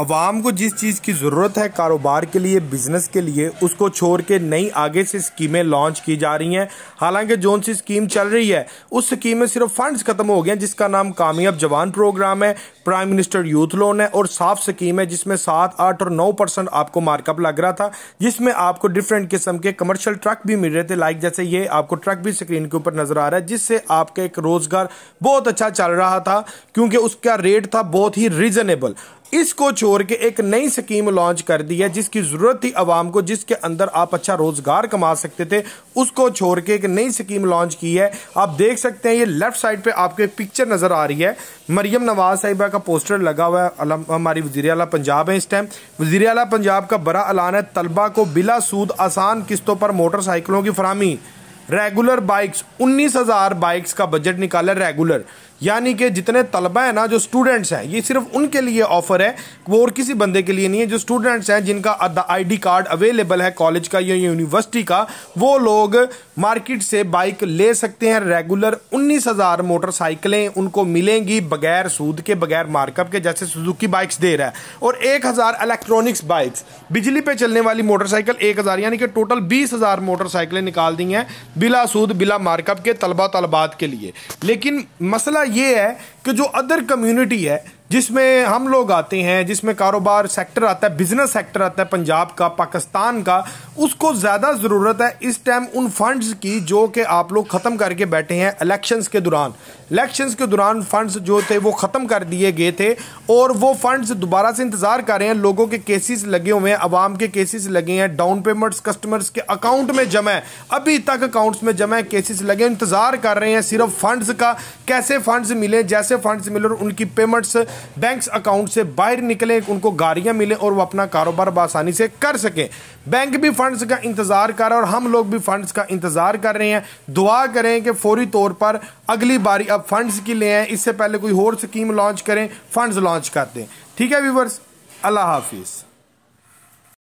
आवाम को जिस चीज़ की ज़रूरत है कारोबार के लिए बिजनेस के लिए उसको छोड़ के नई आगे से स्कीमें लॉन्च की जा रही हैं हालांकि जोन सी स्कीम चल रही है उस स्कीम में सिर्फ फंड्स खत्म हो गए हैं जिसका नाम कामयाब जवान प्रोग्राम है प्राइम मिनिस्टर यूथ लोन है और साफ स्कीम है जिसमें सात आठ और नौ परसेंट आपको मार्कअप लग रहा था जिसमें आपको डिफरेंट किस्म के कमर्शियल ट्रक भी मिल रहे थे लाइक जैसे ये आपको ट्रक भी स्क्रीन के ऊपर नजर आ रहा है जिससे आपका एक रोजगार बहुत अच्छा चल रहा था क्योंकि उसका रेट था बहुत ही रिजनेबल इसको छोड़ के एक नई स्कीम लॉन्च कर दी है जिसकी ज़रूरत थी आवाम को जिसके अंदर आप अच्छा रोज़गार कमा सकते थे उसको छोड़ के एक नई स्कीम लॉन्च की है आप देख सकते हैं ये लेफ्ट साइड पे आपके पिक्चर नज़र आ रही है मरियम नवाज साहिबा का पोस्टर लगा हुआ है हमारी वजी अला पंजाब है इस टाइम वजी अला पंजाब का बड़ा ऐलान है तलबा को बिला सूद आसान किस्तों पर मोटरसाइकिलों की फरहमी रेगुलर बाइक्स उन्नीस हज़ार बाइक्स का बजट निकाला रेगुलर यानी कि जितने तलबा हैं ना जो स्टूडेंट्स हैं ये सिर्फ उनके लिए ऑफ़र है वो और किसी बंदे के लिए नहीं है जो स्टूडेंट्स हैं जिनका आईडी कार्ड अवेलेबल है कॉलेज का या यूनिवर्सिटी का वो लोग मार्केट से बाइक ले सकते हैं रेगुलर उन्नीस हज़ार मोटरसाइकिलें उनको मिलेंगी बगैर सूद के बगैर मार्कअप के जैसे सुजुकी बाइक्स दे रहा है और एक हज़ार इलेक्ट्रॉनिक्स बाइक्स बिजली पे चलने वाली मोटरसाइकिल एक हज़ार यानी कि टोटल बीस हज़ार मोटरसाइकिलें निकाल दी हैं बिला सूद बिला मार्कअप के तलबा तलबात के लिए लेकिन मसला ये है कि जो अदर कम्युनिटी है जिसमें हम लोग आते हैं जिसमें कारोबार सेक्टर आता है बिजनेस सेक्टर आता है पंजाब का पाकिस्तान का उसको ज़्यादा ज़रूरत है इस टाइम उन फंड्स की जो कि आप लोग ख़त्म करके बैठे हैं इलेक्शंस के दौरान इलेक्शंस के दौरान फंड्स जो थे वो ख़त्म कर दिए गए थे और वो फंड्स दोबारा से इंतज़ार कर रहे हैं लोगों के केसेस लगे हुए हैं आवाम के केसेस लगे हैं डाउन पेमेंट्स कस्टमर्स के अकाउंट में जमा है अभी तक अकाउंट्स में जमा है केसेस लगे इंतज़ार कर रहे हैं सिर्फ फंड्स का कैसे फंड्स मिले जैसे से फंड्स मिले और उनकी पेमेंट्स बैंक्स अकाउंट से बाहर निकले उनको गाड़ियां मिले और वो अपना कारोबार आसानी से कर सकें बैंक भी फंड्स का इंतज़ार कर रहा और हम लोग भी फंड्स का इंतज़ार कर रहे हैं दुआ करें कि फौरी तौर पर अगली बारी अब फंड्स की ले आए इससे पहले कोई और स्कीम लॉन्च करें फंड्स लॉन्च कर दें ठीक है व्यूवर्स अल्लाह हाफिज़